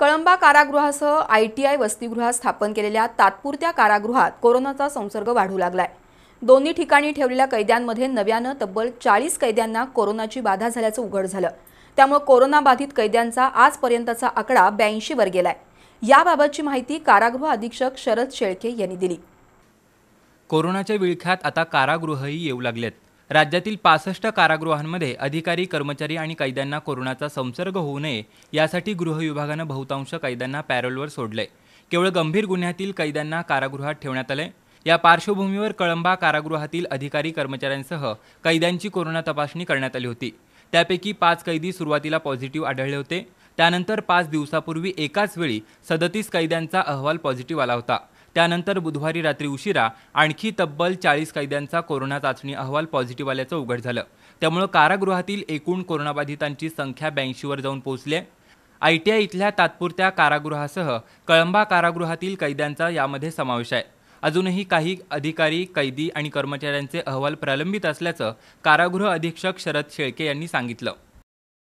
कळंबा कारागृहासह I T I वसतिगृहात स्थापन केलेल्या तात्पुरत्या कारागृहात कोरोनाचा संसर्ग वाढू लागलाय दोन्ही ठिकाणी ठेवलेल्या कैद्यांमध्ये नव्यानं तब्बल चाळीस कैद्यांना कोरोनाची बाधा झाल्याचं उघड झालं त्यामुळे कोरोनाबाधित कैद्यांचा आजपर्यंतचा आकडा ब्याऐंशी वर गेलाय याबाबतची माहिती कारागृह अधीक्षक शरद शेळके यांनी दिली कोरोनाच्या विळख्यात आता कारागृहही येऊ लागलेत राज्यातील पासष्ट कारागृहांमध्ये अधिकारी कर्मचारी आणि कैद्यांना कोरोनाचा संसर्ग होऊ नये यासाठी गृह विभागानं बहुतांश कैद्यांना पॅरोलवर सोडले केवळ गंभीर गुन्ह्यातील कैद्यांना कारागृहात ठेवण्यात आले या पार्श्वभूमीवर कळंबा कारागृहातील अधिकारी कर्मचाऱ्यांसह कैद्यांची कोरोना तपासणी करण्यात आली होती त्यापैकी पाच कैदी सुरुवातीला पॉझिटिव्ह आढळले होते त्यानंतर पाच दिवसापूर्वी एकाच वेळी सदतीस कैद्यांचा अहवाल पॉझिटिव्ह आला होता त्यानंतर बुधवारी रात्री उशिरा आणखी तब्बल चाळीस कैद्यांचा कोरोना चाचणी अहवाल पॉझिटिव्ह आल्याचं उघड झालं त्यामुळं कारागृहातील एकूण कोरोनाबाधितांची संख्या ब्याऐंशीवर जाऊन पोहोचली आयटीआय इथल्या तात्पुरत्या कारागृहासह कळंबा कारागृहातील कैद्यांचा यामध्ये समावेश आहे अजूनही काही अधिकारी कैदी आणि कर्मचाऱ्यांचे अहवाल प्रलंबित असल्याचं कारागृह अधीक्षक शरद शेळके यांनी सांगितलं